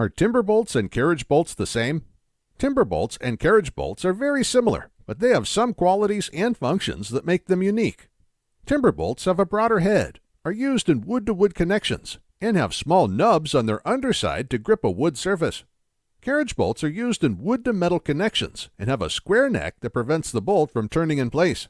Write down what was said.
Are timber bolts and carriage bolts the same? Timber bolts and carriage bolts are very similar, but they have some qualities and functions that make them unique. Timber bolts have a broader head, are used in wood-to-wood -wood connections, and have small nubs on their underside to grip a wood surface. Carriage bolts are used in wood-to-metal connections and have a square neck that prevents the bolt from turning in place.